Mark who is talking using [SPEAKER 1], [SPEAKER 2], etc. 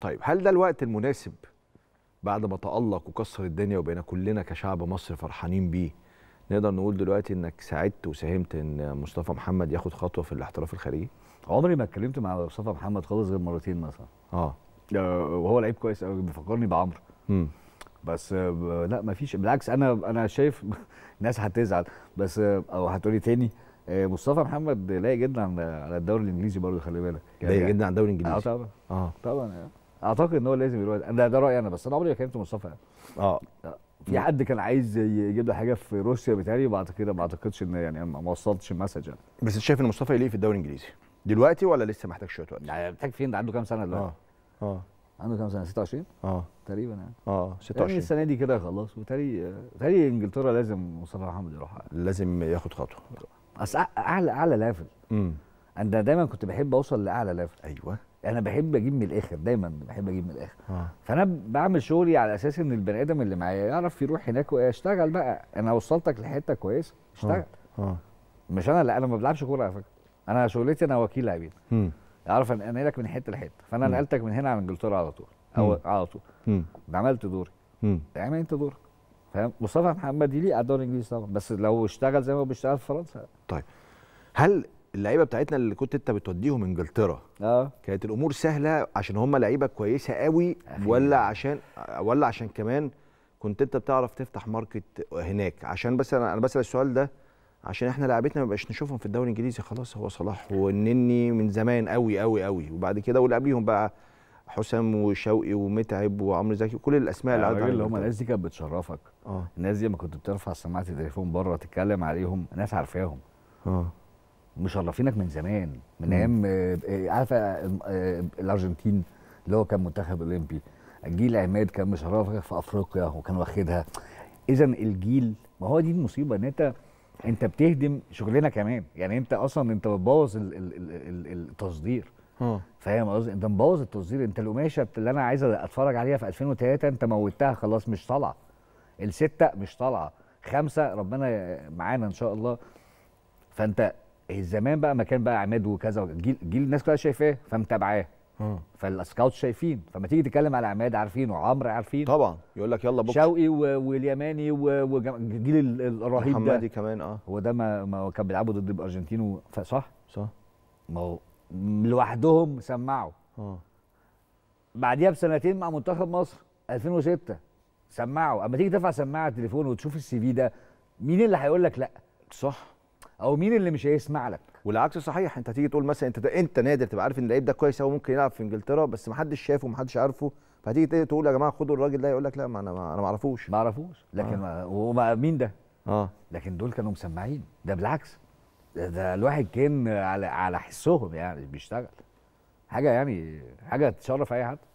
[SPEAKER 1] طيب هل ده الوقت المناسب بعد ما تألق وكسر الدنيا وبقينا كلنا كشعب مصر فرحانين بيه نقدر نقول دلوقتي انك ساعدت وساهمت ان مصطفى محمد ياخد خطوه في الاحتراف الخارجي؟ عمري ما اتكلمت مع مصطفى محمد خالص غير مرتين مثلا. اه,
[SPEAKER 2] آه، وهو لعيب كويس قوي بيفكرني بعمرو. بس آه، لا ما فيش بالعكس انا انا شايف ناس هتزعل بس آه، او هتقولي تاني مصطفى محمد لايق جدا على الدوري الانجليزي برضه خلي بالك لايق يعني جدا على الدوري الانجليزي اه طبعا اه طبعا اعتقد ان هو لازم يروح ده ده رايي انا بس انا عمري ما كلمت مصطفى اه في حد كان عايز يجيب له حاجه في روسيا بتاعي بعد كده ما اعتقدش ان يعني ما وصلتش المسج يعني بس انت شايف ان مصطفى يليق في الدوري الانجليزي دلوقتي ولا لسه محتاج شويه وقت؟ يعني محتاج فين ده عنده كام سنه دلوقتي؟ اه اه عنده كام سنه 26 اه تقريبا يعني اه 26 يعني السنه دي كده خلاص وتالي تالي انجلترا لازم مصطفى محمد يروح لازم ياخد خطوه اصل اعلى اعلى ليفل امم انا دايما كنت بحب اوصل لاعلى ليفل ايوه انا بحب اجيب من الاخر دايما بحب اجيب من الاخر آه. فانا بعمل شغلي على اساس ان البني ادم اللي معايا يعرف يروح هناك ويشتغل بقى انا وصلتك لحته كويسه اشتغل آه. آه. مش انا لا انا ما بلعبش كوره على فكره انا شغلتي انا وكيل لاعبين اعرف انقلك من حته لحته فانا نقلتك من هنا على انجلترا على طول او م. على طول م. عملت دوري اعمل يعني انت دورك فاهم مصطفى
[SPEAKER 1] محمد يليق الدوري الانجليزي طبعا بس لو اشتغل زي ما بيشتغل في فرنسا طيب هل اللعيبه بتاعتنا اللي كنت انت بتوديهم انجلترا اه كانت الامور سهله عشان هم لعيبه كويسه قوي أخير. ولا عشان ولا عشان كمان كنت انت بتعرف تفتح ماركت هناك عشان بس انا بسال السؤال ده عشان احنا لعيبتنا ما بقاش نشوفهم في الدوري الانجليزي خلاص هو صلاح والنني من زمان قوي قوي قوي وبعد كده واللي قبليهم بقى حسام وشوقي ومتعب وعمرو زكي وكل الاسماء اللي عندك اللي هم الناس
[SPEAKER 2] دي كانت بتشرفك
[SPEAKER 1] اه الناس دي لما
[SPEAKER 2] كنت بترفع سماعه التليفون بره تتكلم عليهم ناس عارفاهم اه مشرفينك من زمان من ايام آه، عارفه آه، آه، الارجنتين اللي هو كان منتخب اولمبي جيل عماد كان مشرفك في افريقيا وكان واخدها اذا الجيل ما هو دي المصيبه ان انت انت بتهدم شغلنا كمان يعني انت اصلا انت بتبوظ التصدير فاهم قصدي انت مبوظ التصدير انت القماشه اللي انا عايز اتفرج عليها في 2003 انت موتها خلاص مش طالعه السته مش طالعه خمسه ربنا معانا ان شاء الله فانت زمان بقى ما كان بقى عماد وكذا جيل جيل الناس كلها شايفاه فمتابعاه فالسكاوت شايفين فما تيجي تتكلم على عماد عارفين وعمر عارفين طبعا يقول لك يلا بكره شوقي واليماني والجيل الرهيب ده محمدي كمان اه هو ده ما, ما كان بيلعبوا ضد الارجنتين فصح صح ما هو لوحدهم سمعوا اه بعديها بسنتين مع منتخب مصر 2006 سمعوا اما تيجي ترفع سماعه التليفون وتشوف
[SPEAKER 1] السي في ده مين اللي هيقول لك لا صح او مين اللي مش هيسمع لك والعكس صحيح انت تيجي تقول مثلا انت انت نادر تبقى عارف ان اللعيب ده كويس قوي ممكن يلعب في انجلترا بس ما حدش شافه ما حدش عارفه فتيجي تقول يا جماعه خدوا الراجل ده يقول لك لا ما انا ما انا ما اعرفوش ما اعرفوش لكن آه. وما
[SPEAKER 2] مين ده اه لكن دول كانوا مسمعين ده بالعكس ده, ده الواحد كان على على حسهم يعني بيشتغل حاجه يعني حاجه تشرف اي حد